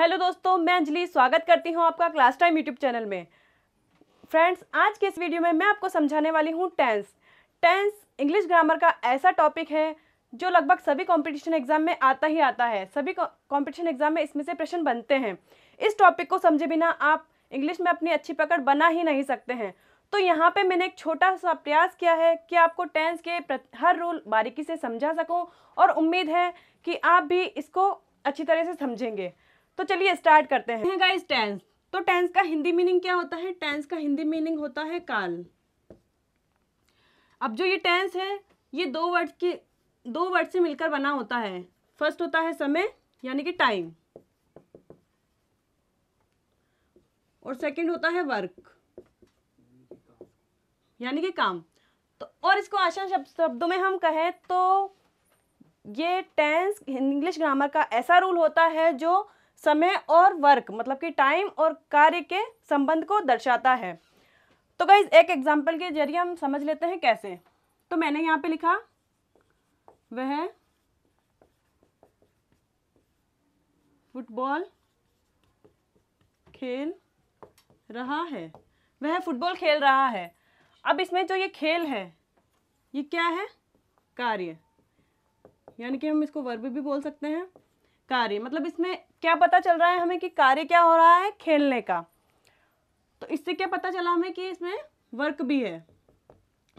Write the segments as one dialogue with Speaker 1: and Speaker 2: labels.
Speaker 1: hello दोस्तों मैं अंजलि स्वागत करती हूँ आपका क्लास टाइम यूट्यूब चैनल में फ्रेंड्स आज के इस वीडियो में मैं आपको समझाने वाली हूँ टेंस टेंस इंग्लिश ग्रामर का ऐसा टॉपिक है जो लगभग सभी कॉम्पिटिशन एग्जाम में आता ही आता है सभी कॉम्पिटिशन एग्जाम में इसमें से प्रश्न बनते हैं इस टॉपिक को समझे बिना आप इंग्लिश में अपनी अच्छी पकड़ बना ही नहीं सकते हैं तो यहाँ पे मैंने एक छोटा सा प्रयास किया है कि आपको टेंस के हर रूल बारीकी से समझा सकूँ और उम्मीद है कि आप भी इसको अच्छी तरह से समझेंगे तो चलिए स्टार्ट करते हैं गाइस टेंस तो टेंस का हिंदी मीनिंग क्या होता है टेंस का हिंदी मीनिंग होता है काल अब जो ये टेंस है ये दो वर्ड की दो वर्ड से मिलकर बना होता है फर्स्ट होता है समय यानी कि टाइम और सेकंड होता है वर्क यानी कि काम तो और इसको आसान शब्द शब्दों में हम कहें तो ये टेंस इंग्लिश ग्रामर का ऐसा रूल होता है जो समय और वर्क मतलब कि टाइम और कार्य के संबंध को दर्शाता है तो गाइज एक एग्जाम्पल के जरिए हम समझ लेते हैं कैसे तो मैंने यहाँ पे लिखा वह फुटबॉल खेल रहा है वह फुटबॉल खेल रहा है अब इसमें जो ये खेल है ये क्या है कार्य यानी कि हम इसको वर्ब भी बोल सकते हैं कार्य मतलब इसमें क्या पता चल रहा है हमें कि कार्य क्या हो रहा है खेलने का तो इससे क्या पता चला हमें कि इसमें वर्क भी है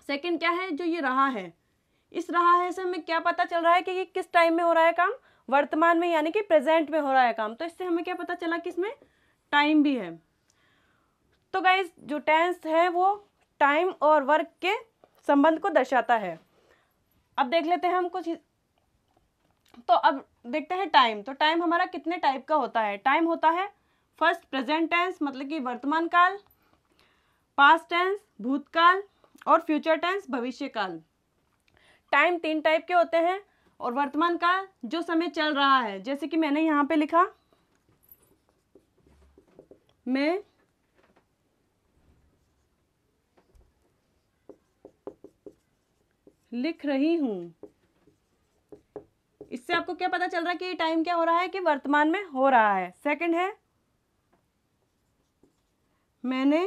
Speaker 1: सेकंड क्या है जो ये रहा है इस रहा है से हमें क्या पता चल रहा है कि ये किस टाइम में हो रहा है काम वर्तमान में यानी कि प्रेजेंट में हो रहा है काम तो इससे हमें क्या पता चला कि इसमें टाइम भी है तो गाइज जो टेंस है वो टाइम और वर्क के संबंध को दर्शाता है अब देख लेते हैं हम कुछ तो अब देखते हैं टाइम तो टाइम हमारा कितने टाइप का होता है टाइम होता है फर्स्ट प्रेजेंट टेंस मतलब कि वर्तमान काल पास्ट टेंस भूतकाल और फ्यूचर टेंस भविष्य काल टाइम तीन टाइप के होते हैं और वर्तमान काल जो समय चल रहा है जैसे कि मैंने यहाँ पे लिखा मैं लिख रही हूँ इससे आपको क्या पता चल रहा है कि टाइम क्या हो रहा है कि वर्तमान में हो रहा है सेकंड है मैंने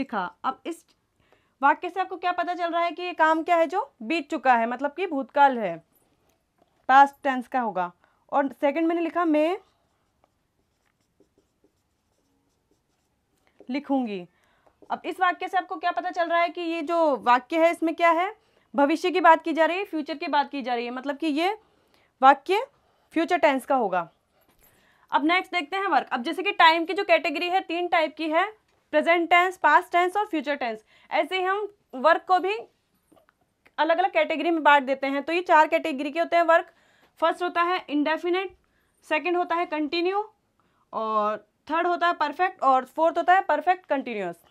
Speaker 1: लिखा अब इस वाक्य से आपको क्या पता चल रहा है कि ये काम क्या है जो बीत चुका है मतलब कि भूतकाल है पास्ट टेंस का होगा और सेकंड मैंने लिखा मैं लिखूंगी अब इस वाक्य से आपको क्या पता चल रहा है कि ये जो वाक्य है इसमें क्या है भविष्य की बात की जा रही है फ्यूचर की बात की जा रही है मतलब कि ये वाक्य फ्यूचर टेंस का होगा अब नेक्स्ट देखते हैं वर्क अब जैसे कि टाइम की जो कैटेगरी है तीन टाइप की है प्रेजेंट टेंस पास्ट टेंस और फ्यूचर टेंस ऐसे ही हम वर्क को भी अलग अलग कैटेगरी में बांट देते हैं तो ये चार कैटेगरी के होते हैं वर्क फर्स्ट होता है इंडेफिनेट सेकेंड होता है कंटिन्यू और थर्ड होता है परफेक्ट और फोर्थ होता है परफेक्ट कंटिन्यूस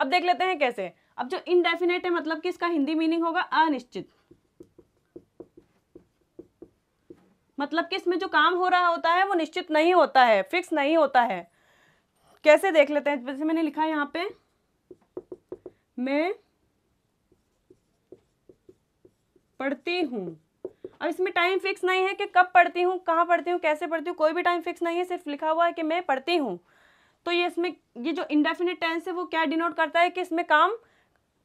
Speaker 1: अब देख लेते हैं कैसे अब जो इनडेफिनेट है मतलब कि इसका हिंदी मीनिंग होगा अनिश्चित मतलब कि इसमें जो काम हो रहा होता है वो निश्चित नहीं होता है फिक्स नहीं होता है कैसे देख लेते हैं जैसे मैंने लिखा है यहाँ पे मैं पढ़ती हूं अब इसमें टाइम फिक्स नहीं है कि कब पढ़ती हूँ कहाँ पढ़ती हूँ कैसे पढ़ती हूँ कोई भी टाइम फिक्स नहीं है सिर्फ लिखा हुआ है कि मैं पढ़ती हूँ तो ये इसमें ये जो इंडेफिनेट टेंस है वो क्या डिनोट करता है कि इसमें काम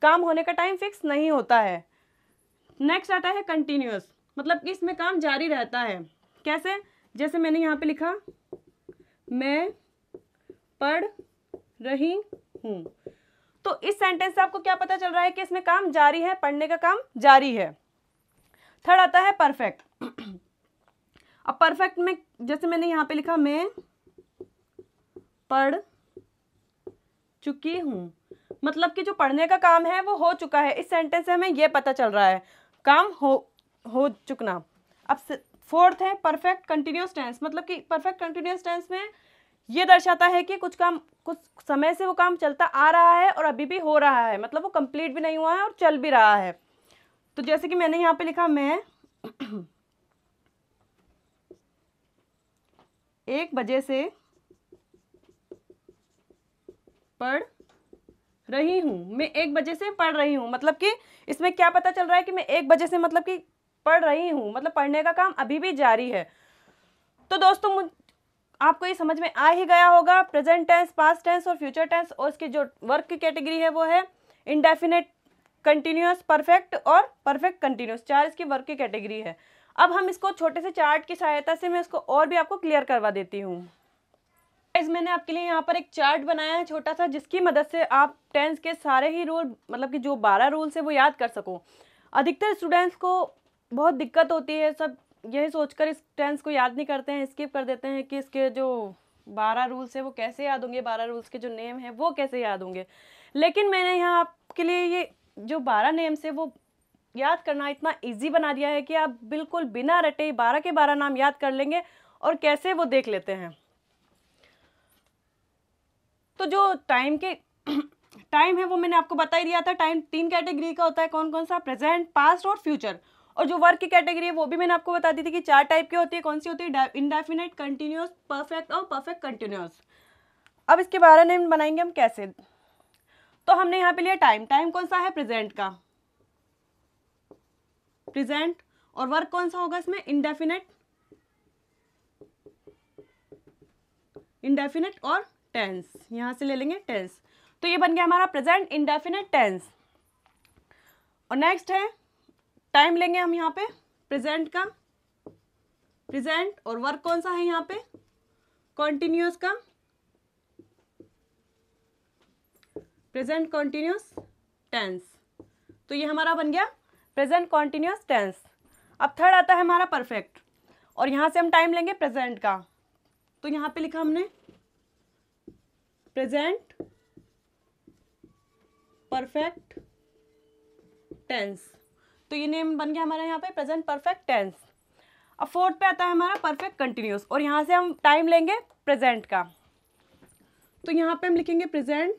Speaker 1: काम होने का टाइम फिक्स नहीं होता है नेक्स्ट आता है कंटिन्यूस मतलब कि इसमें काम जारी रहता है कैसे जैसे मैंने यहाँ पे लिखा मैं पढ़ रही हूँ तो इस सेंटेंस से आपको क्या पता चल रहा है कि इसमें काम जारी है पढ़ने का काम जारी है थर्ड आता है परफेक्ट अब परफेक्ट में जैसे मैंने यहाँ पे लिखा मैं पढ़ चुकी हूँ मतलब कि जो पढ़ने का काम है वो हो चुका है इस सेंटेंस से हमें ये पता चल रहा है काम हो हो चुकना अब फोर्थ है परफेक्ट कंटिन्यूस टेंस मतलब कि परफेक्ट कंटिन्यूस टेंस में ये दर्शाता है कि कुछ काम कुछ समय से वो काम चलता आ रहा है और अभी भी हो रहा है मतलब वो कंप्लीट भी नहीं हुआ है और चल भी रहा है तो जैसे कि मैंने यहाँ पे लिखा मैं एक बजे से पढ़ रही हूँ मैं एक बजे से पढ़ रही हूँ मतलब कि इसमें क्या पता चल रहा है कि मैं एक बजे से मतलब कि पढ़ रही हूँ मतलब पढ़ने का काम अभी भी जारी है तो दोस्तों आपको ये समझ में आ ही गया होगा प्रेजेंट टेंस पास्ट टेंस और फ्यूचर टेंस और इसकी जो वर्क की कैटेगरी है वो है इनडेफिनेट कंटिन्यूस परफेक्ट और परफेक्ट कंटिन्यूस चार इसकी वर्क की कैटेगरी है अब हम इसको छोटे से चार्ट की सहायता से मैं इसको और भी आपको क्लियर करवा देती हूँ गाइज मैंने आपके लिए यहाँ पर एक चार्ट बनाया है छोटा सा जिसकी मदद से आप टेंस के सारे ही रूल मतलब कि जो बारह रूल्स है वो याद कर सको अधिकतर स्टूडेंट्स को बहुत दिक्कत होती है सब यही सोचकर इस टेंस को याद नहीं करते हैं स्किप कर देते हैं कि इसके जो बारह रूल्स है वो कैसे याद होंगे बारह रूल्स के जो नेम है वो कैसे याद होंगे लेकिन मैंने यहाँ आपके लिए ये जो बारह नेम्स है वो याद करना इतना ईजी बना दिया है कि आप बिल्कुल बिना रटे बारह के बारह नाम याद कर लेंगे और कैसे वो देख लेते हैं तो जो टाइम के टाइम है वो मैंने आपको बता ही दिया था टाइम तीन कैटेगरी का होता है कौन कौन सा प्रेजेंट पास्ट और फ्यूचर और जो वर्क की कैटेगरी है वो भी मैंने आपको बता दी थी कि चार टाइप की होती है कौन सी होती है इनडेफिनेट कंटिन्यूस परफेक्ट और परफेक्ट कंटिन्यूस अब इसके बारे में बनाएंगे हम कैसे तो हमने यहाँ पे लिया टाइम टाइम कौन सा है प्रेजेंट का प्रेजेंट और वर्क कौन सा होगा इसमें इनडेफिनेट इनडेफिनेट और टेंस यहाँ से ले लेंगे टेंस तो ये बन गया हमारा प्रेजेंट इंडेफिनेट टेंस और नेक्स्ट है टाइम लेंगे हम यहाँ पे प्रेजेंट का प्रेजेंट और वर्क कौन सा है यहाँ पे कॉन्टिन्यूस का प्रेजेंट कॉन्टिन्यूस टेंस तो ये हमारा बन गया प्रेजेंट कॉन्टिन्यूस टेंस अब थर्ड आता है हमारा परफेक्ट और यहाँ से हम टाइम लेंगे प्रेजेंट का तो यहाँ पे लिखा हमने प्रेजेंट परफेक्ट टेंस तो ये नेम बन गया हमारा यहाँ पे प्रेजेंट परफेक्ट टेंस अब फोर्थ पे आता है हमारा परफेक्ट कंटिन्यूस और यहाँ से हम टाइम लेंगे प्रेजेंट का तो यहाँ पे हम लिखेंगे प्रेजेंट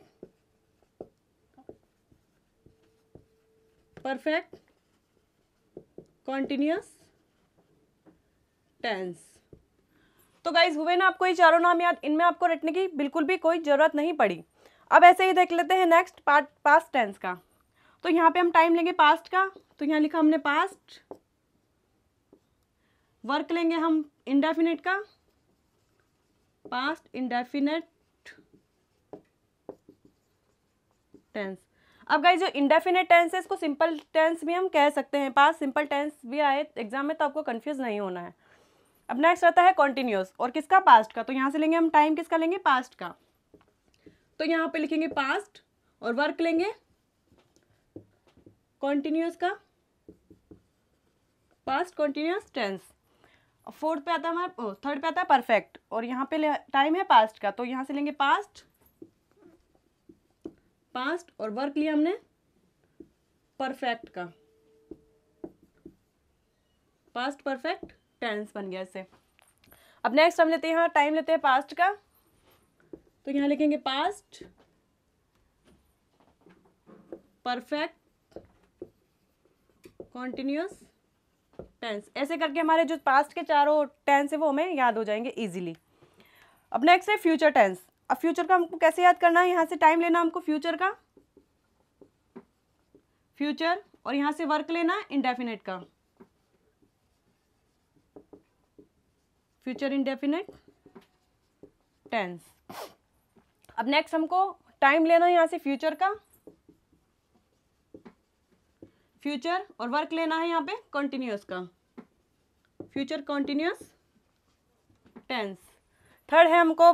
Speaker 1: परफेक्ट कॉन्टिन्यूस टेंस तो गाइज हुए ना आपको ये चारों नाम याद इनमें आपको रटने की बिल्कुल भी कोई ज़रूरत नहीं पड़ी अब ऐसे ही देख लेते हैं नेक्स्ट पार्ट पास्ट टेंस का तो यहाँ पे हम टाइम लेंगे पास्ट का तो यहाँ लिखा हमने पास्ट वर्क लेंगे हम इंडेफिनेट का पास्ट इंडेफिनेट टेंस अब गाइज जो इंडेफिनेट टेंस है इसको सिंपल टेंस भी हम कह सकते हैं पास सिंपल टेंस भी आए एग्जाम में तो आपको कन्फ्यूज नहीं होना है अब नेक्स्ट आता है कॉन्टिन्यूस और किसका पास्ट का तो यहाँ से लेंगे हम टाइम किसका लेंगे पास्ट का तो यहाँ पे लिखेंगे पास्ट और वर्क लेंगे कॉन्टिन्यूस का पास्ट कॉन्टिन्यूस टेंस फोर्थ पे आता है हमारा थर्ड पे आता है परफेक्ट और यहाँ पे टाइम है पास्ट का तो यहाँ से लेंगे पास्ट पास्ट और वर्क लिया हमने परफेक्ट का पास्ट परफेक्ट टेंस बन गया इससे अब नेक्स्ट हम लेते हैं टाइम हाँ, लेते हैं पास्ट का तो यहाँ लिखेंगे पास्ट परफेक्ट कॉन्टिन्यूस टेंस ऐसे करके हमारे जो पास्ट के चारों टेंस है वो हमें याद हो जाएंगे इजीली अब नेक्स्ट है फ्यूचर टेंस अब फ्यूचर का हमको कैसे याद करना है यहाँ से टाइम लेना हमको फ्यूचर का फ्यूचर और यहाँ से वर्क लेना इंडेफिनेट का फ्यूचर इंडेफिनेट टेंस अब नेक्स्ट हमको टाइम लेना है यहाँ से फ्यूचर का फ्यूचर और वर्क लेना है यहाँ पे कॉन्टिन्यूस का फ्यूचर कॉन्टिन्यूस टेंस थर्ड है हमको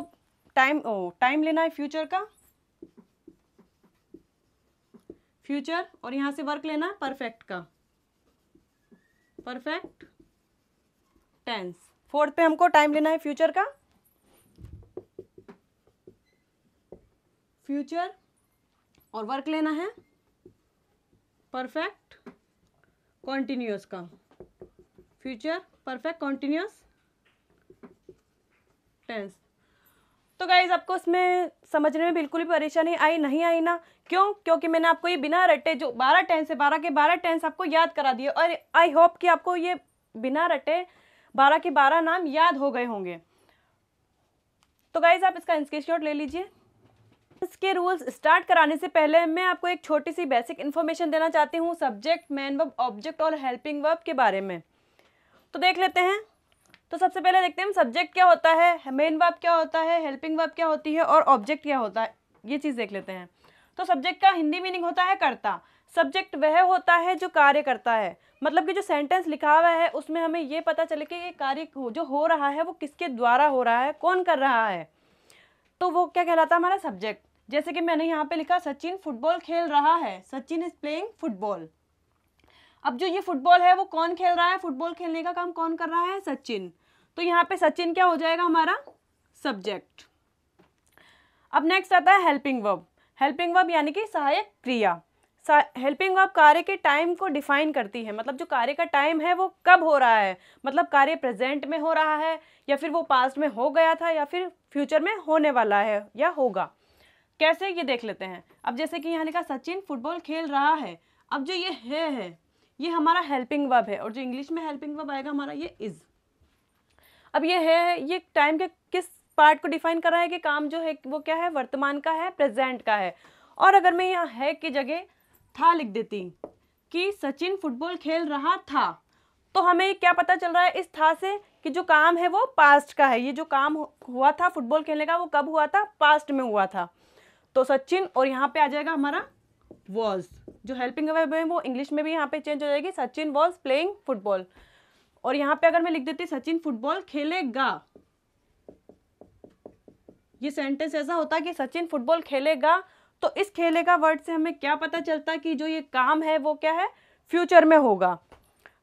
Speaker 1: टाइम ओ टाइम लेना है फ्यूचर का फ्यूचर और यहाँ से वर्क लेना है परफेक्ट का परफेक्ट टेंस फोर्थ पे हमको टाइम लेना है फ्यूचर का फ्यूचर और वर्क लेना है परफेक्ट कॉन्टिन्यूस का फ्यूचर परफेक्ट कॉन्टिन्यूस टेंस तो गाइज आपको इसमें समझने में बिल्कुल भी परेशानी आई नहीं आई ना क्यों क्योंकि मैंने आपको ये बिना रटे जो बारह टेंस है बारह के बारह टेंस आपको याद करा दिए और आई होप कि आपको ये बिना रटे बारह के बारह नाम याद हो गए होंगे तो गाइज आप इसका स्क्रीनशॉट ले लीजिए इसके रूल्स स्टार्ट कराने से पहले मैं आपको एक छोटी सी बेसिक इन्फॉर्मेशन देना चाहती हूँ सब्जेक्ट मैन वर्ब ऑब्जेक्ट और हेल्पिंग वर्ब के बारे में तो देख लेते हैं तो सबसे पहले देखते हैं सब्जेक्ट क्या होता है मेन वर्ब क्या होता है हेल्पिंग वर्ब क्या होती है और ऑब्जेक्ट क्या होता है ये चीज़ देख लेते हैं तो सब्जेक्ट का हिंदी मीनिंग होता है करता सब्जेक्ट वह होता है जो कार्य करता है मतलब कि जो सेंटेंस लिखा हुआ है उसमें हमें ये पता चले कि ये कार्य जो हो रहा है वो किसके द्वारा हो रहा है कौन कर रहा है तो वो क्या कहलाता है हमारा सब्जेक्ट जैसे कि मैंने यहाँ पे लिखा सचिन फुटबॉल खेल रहा है सचिन इज प्लेइंग फुटबॉल अब जो ये फुटबॉल है वो कौन खेल रहा है फुटबॉल खेलने का काम कौन कर रहा है सचिन तो यहाँ पे सचिन क्या हो जाएगा हमारा सब्जेक्ट अब नेक्स्ट आता है हेल्पिंग वर्ब हेल्पिंग वर्ब यानी कि सहायक क्रिया हेल्पिंग वर्ब कार्य के टाइम को डिफाइन करती है मतलब जो कार्य का टाइम है वो कब हो रहा है मतलब कार्य प्रेजेंट में हो रहा है या फिर वो पास्ट में हो गया था या फिर फ्यूचर में होने वाला है या होगा कैसे ये देख लेते हैं अब जैसे कि यहाँ लिखा सचिन फुटबॉल खेल रहा है अब जो ये है है ये हमारा हेल्पिंग वर्ब है और जो इंग्लिश में हेल्पिंग वर्ब आएगा हमारा ये इज़ अब ये है ये टाइम के किस पार्ट को डिफाइन कर रहा है कि काम जो है वो क्या है वर्तमान का है प्रेजेंट का है और अगर मैं यहाँ है की जगह था लिख देती कि सचिन फुटबॉल खेल रहा था तो हमें क्या पता चल रहा है इस था से कि जो काम है वो पास्ट का है ये जो काम हुआ था फुटबॉल खेलने का वो कब हुआ था पास्ट में हुआ था तो सचिन और यहाँ पे आ जाएगा हमारा वॉज जो हेल्पिंग वर्ब है वो इंग्लिश में भी यहाँ पे चेंज हो जाएगी सचिन वॉज प्लेइंग फुटबॉल और यहाँ पे अगर मैं लिख देती सचिन फुटबॉल खेलेगा ये सेंटेंस ऐसा होता कि सचिन फुटबॉल खेलेगा तो इस खेलेगा वर्ड से हमें क्या पता चलता कि जो ये काम है वो क्या है फ्यूचर में होगा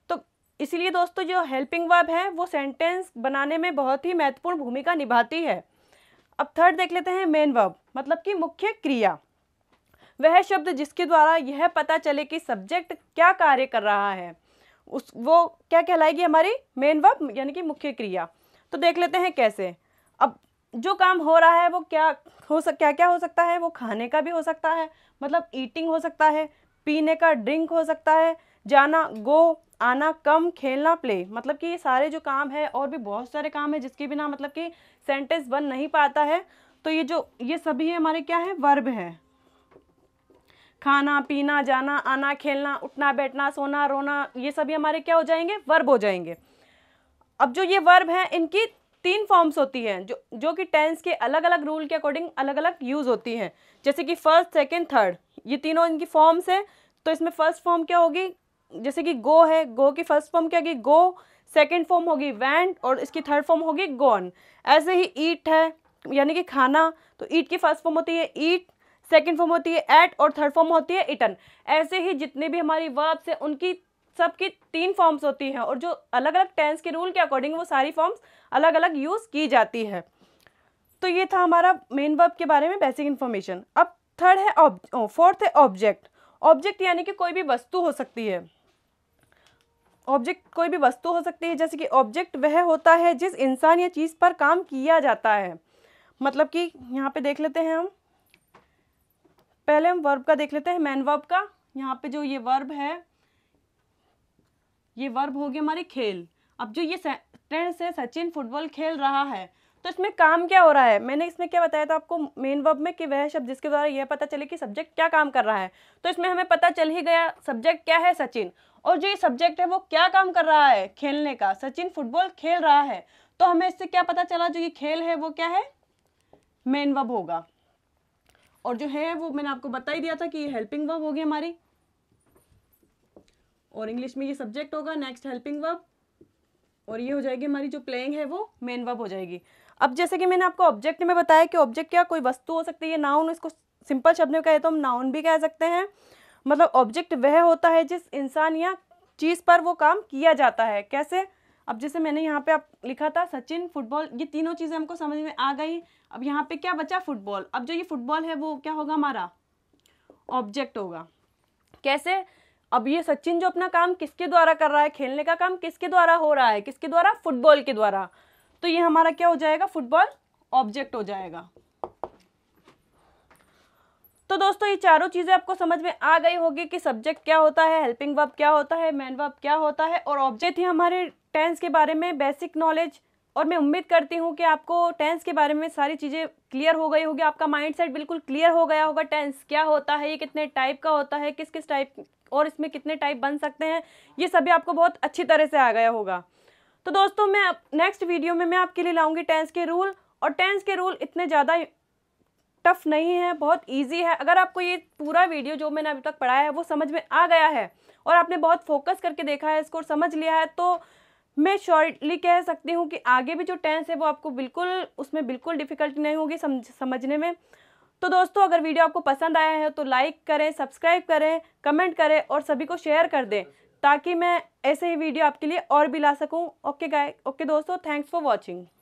Speaker 1: तो इसलिए दोस्तों जो हेल्पिंग वर्ब है वो सेंटेंस बनाने में बहुत ही महत्वपूर्ण भूमिका निभाती है अब थर्ड देख लेते हैं मेन वर्ब मतलब कि मुख्य क्रिया वह शब्द जिसके द्वारा यह पता चले कि सब्जेक्ट क्या कार्य कर रहा है उस वो क्या कहलाएगी हमारी मेन वर्ब यानी कि मुख्य क्रिया तो देख लेते हैं कैसे जो काम हो रहा है वो क्या हो सक क्या क्या हो सकता है वो खाने का भी हो सकता है मतलब ईटिंग हो सकता है पीने का ड्रिंक हो सकता है जाना गो आना कम खेलना प्ले मतलब कि ये सारे जो काम है और भी बहुत सारे काम है जिसके बिना मतलब कि सेंटेंस बन नहीं पाता है तो ये जो ये सभी हमारे क्या है वर्ब है खाना पीना जाना आना खेलना उठना बैठना सोना रोना ये सभी हमारे क्या हो जाएंगे वर्ब हो जाएंगे अब जो ये वर्ब हैं इनकी तीन फॉर्म्स होती हैं जो जो कि टेंस के अलग अलग रूल के अकॉर्डिंग अलग अलग यूज़ होती हैं जैसे कि फर्स्ट सेकेंड थर्ड ये तीनों इनकी फॉर्म्स हैं तो इसमें फर्स्ट फॉर्म क्या होगी जैसे कि गो है गो की फर्स्ट फॉर्म क्या होगी गो सेकेंड फॉर्म होगी वैंड और इसकी थर्ड फॉर्म होगी गॉन ऐसे ही ईट है यानी कि खाना तो ईट की फर्स्ट फॉर्म होती है ईट सेकेंड फॉर्म होती है एट और थर्ड फॉर्म होती है इटन ऐसे ही जितने भी हमारी वर्ब्स हैं उनकी सबकी तीन फॉर्म्स होती हैं और जो अलग अलग टेंस के रूल के अकॉर्डिंग वो सारी फॉर्म्स अलग अलग यूज़ की जाती है तो ये था हमारा मेन वर्ब के बारे में बेसिक इन्फॉर्मेशन अब थर्ड है फोर्थ oh, है ऑब्जेक्ट ऑब्जेक्ट यानी कि कोई भी वस्तु हो सकती है ऑब्जेक्ट कोई भी वस्तु हो सकती है जैसे कि ऑब्जेक्ट वह होता है जिस इंसान या चीज़ पर काम किया जाता है मतलब कि यहाँ पे देख लेते हैं हम पहले हम वर्ब का देख लेते हैं मैन वर्ब का यहाँ पे जो ये वर्ब है ये वर्ब होगी हमारी खेल अब जो ये टेंस है सचिन फुटबॉल खेल रहा है तो इसमें काम क्या हो रहा है मैंने इसमें क्या बताया था आपको मेन वर्ब में कि वह शब्द जिसके द्वारा यह पता चले कि सब्जेक्ट क्या काम कर रहा है तो इसमें हमें पता चल ही गया सब्जेक्ट क्या है सचिन और जो ये सब्जेक्ट है वो क्या काम कर रहा है खेलने का सचिन फुटबॉल खेल रहा है तो हमें इससे क्या पता चला जो ये खेल है वो क्या है मेन वर्ब होगा और जो है वो मैंने आपको बता ही दिया था कि ये हेल्पिंग वर्ब होगी हमारी और इंग्लिश में ये सब्जेक्ट होगा नेक्स्ट हेल्पिंग वर्ब और ये हो जाएगी हमारी जो प्लेइंग है वो मेन वर्ब हो जाएगी अब जैसे कि मैंने आपको ऑब्जेक्ट में बताया कि ऑब्जेक्ट क्या कोई वस्तु हो सकती है नाउन इसको सिंपल शब्द में कहे तो हम नाउन भी कह सकते हैं मतलब ऑब्जेक्ट वह होता है जिस इंसान या चीज़ पर वो काम किया जाता है कैसे अब जैसे मैंने यहाँ पे आप लिखा था सचिन फुटबॉल ये तीनों चीज़ें हमको समझ में आ गई अब यहाँ पे क्या बचा फुटबॉल अब जो ये फुटबॉल है वो क्या होगा हमारा ऑब्जेक्ट होगा कैसे अब ये सचिन जो अपना काम किसके द्वारा कर रहा है खेलने का काम किसके द्वारा हो रहा है किसके द्वारा फुटबॉल के द्वारा तो ये हमारा क्या हो जाएगा फुटबॉल ऑब्जेक्ट हो जाएगा तो दोस्तों ये चारों चीज़ें आपको समझ में आ गई होगी कि सब्जेक्ट क्या होता है हेल्पिंग वर्ब क्या होता है मैन वर्ब क्या होता है और ऑब्जेक्ट ही हमारे टेंस के बारे में बेसिक नॉलेज और मैं उम्मीद करती हूँ कि आपको टेंस के बारे में सारी चीज़ें क्लियर हो गई होगी आपका माइंडसेट बिल्कुल क्लियर हो गया होगा टेंस क्या होता है ये कितने टाइप का होता है किस किस टाइप और इसमें कितने टाइप बन सकते हैं ये सभी आपको बहुत अच्छी तरह से आ गया होगा तो दोस्तों मैं नेक्स्ट वीडियो में मैं आपके लिए लाऊंगी टेंस के रूल और टेंस के रूल इतने ज़्यादा टफ नहीं है बहुत ईजी है अगर आपको ये पूरा वीडियो जो मैंने अभी तक पढ़ाया है वो समझ में आ गया है और आपने बहुत फोकस करके देखा है इसको समझ लिया है तो मैं श्योरली कह सकती हूँ कि आगे भी जो टेंस है वो आपको बिल्कुल उसमें बिल्कुल डिफ़िकल्टी नहीं होगी समझ समझने में तो दोस्तों अगर वीडियो आपको पसंद आया है तो लाइक करें सब्सक्राइब करें कमेंट करें और सभी को शेयर कर दें ताकि मैं ऐसे ही वीडियो आपके लिए और भी ला सकूँ ओके गाय ओके दोस्तों थैंक्स फॉर वॉचिंग